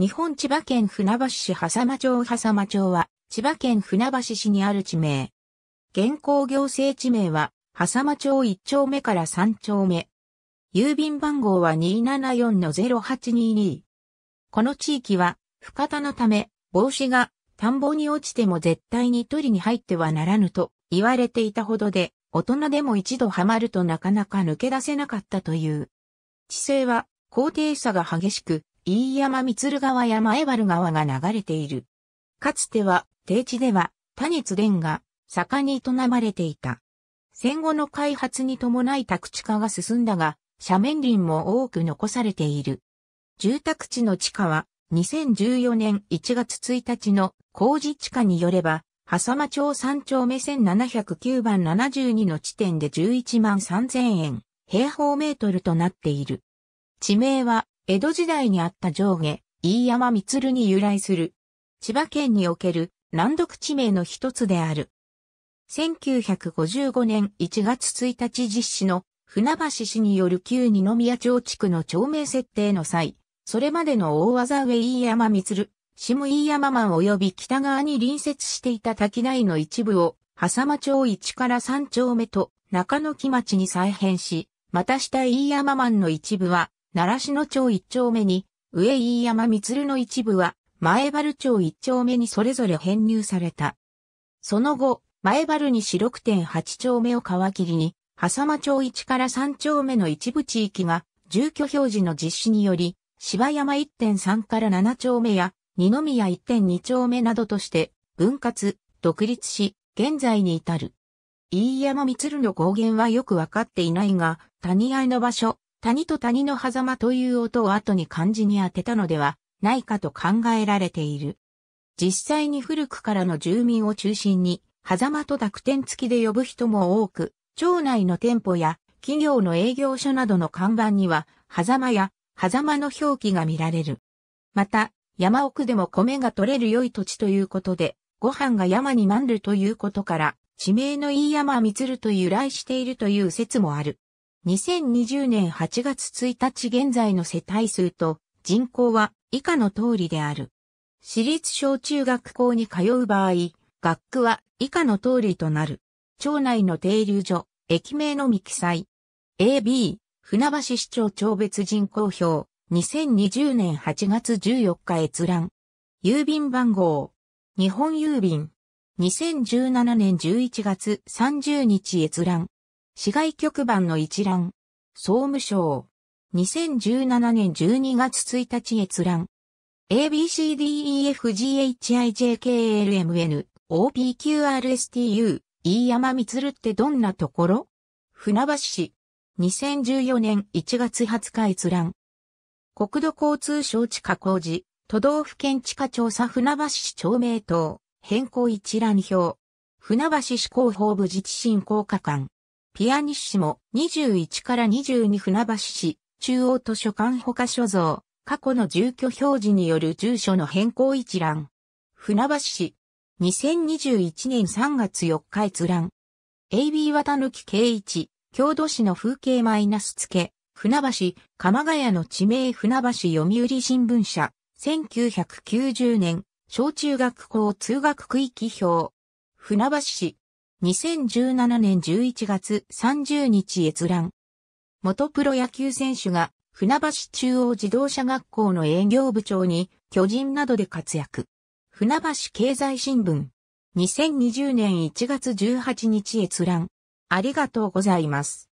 日本千葉県船橋市波間町波間町は、千葉県船橋市にある地名。現行行政地名は、波間町1丁目から3丁目。郵便番号は274-0822。この地域は、深田のため、帽子が田んぼに落ちても絶対に取りに入ってはならぬと言われていたほどで、大人でも一度はまるとなかなか抜け出せなかったという。地勢は高低差が激しく、飯山三鶴川や前原川が流れている。かつては、低地では、多熱田が盛んに営まれていた。戦後の開発に伴い宅地化が進んだが、斜面林も多く残されている。住宅地の地下は、2014年1月1日の工事地下によれば、浅間町3丁目1709番72の地点で11万3000円、平方メートルとなっている。地名は、江戸時代にあった上下、飯山光に由来する。千葉県における難読地名の一つである。1955年1月1日実施の船橋市による旧二宮町地区の町名設定の際、それまでの大技上飯山光、下飯山満及び北側に隣接していた滝内の一部を、狭間町一から三丁目と中野木町に再編し、また下飯山満の一部は、奈良市の町一丁目に、上飯山光の一部は、前原町一丁目にそれぞれ編入された。その後、前原に四6.8丁目を皮切りに、浅間町1から3丁目の一部地域が、住居表示の実施により、芝山1.3から7丁目や、二宮1.2丁目などとして、分割、独立し、現在に至る。飯山光の語源はよくわかっていないが、谷合の場所、谷と谷の狭間という音を後に漢字に当てたのではないかと考えられている。実際に古くからの住民を中心に、狭間と濁点付きで呼ぶ人も多く、町内の店舗や企業の営業所などの看板には、狭間や狭間の表記が見られる。また、山奥でも米が取れる良い土地ということで、ご飯が山にまんるということから、地名の飯山みつると由来しているという説もある。2020年8月1日現在の世帯数と人口は以下の通りである。私立小中学校に通う場合、学区は以下の通りとなる。町内の停留所、駅名のみ記載。AB、船橋市長町別人口表、2020年8月14日閲覧。郵便番号、日本郵便。2017年11月30日閲覧。市外局番の一覧、総務省、2017年12月1日閲覧、ABCDEFGHIJKLMN、OPQRSTU、E 山光ってどんなところ船橋市、2014年1月20日閲覧。国土交通省地下工事、都道府県地下調査船橋市町名等、変更一覧表。船橋市広報部自治振興課館。ピアニッシモ、21から22船橋市、中央図書館他所蔵、過去の住居表示による住所の変更一覧。船橋市、2021年3月4日閲覧。AB 綿貫圭一、郷土市の風景マイナス付け、船橋、鎌ヶ谷の地名船橋読売新聞社、1990年、小中学校通学区域表。船橋市、2017年11月30日閲覧。元プロ野球選手が船橋中央自動車学校の営業部長に巨人などで活躍。船橋経済新聞。2020年1月18日閲覧。ありがとうございます。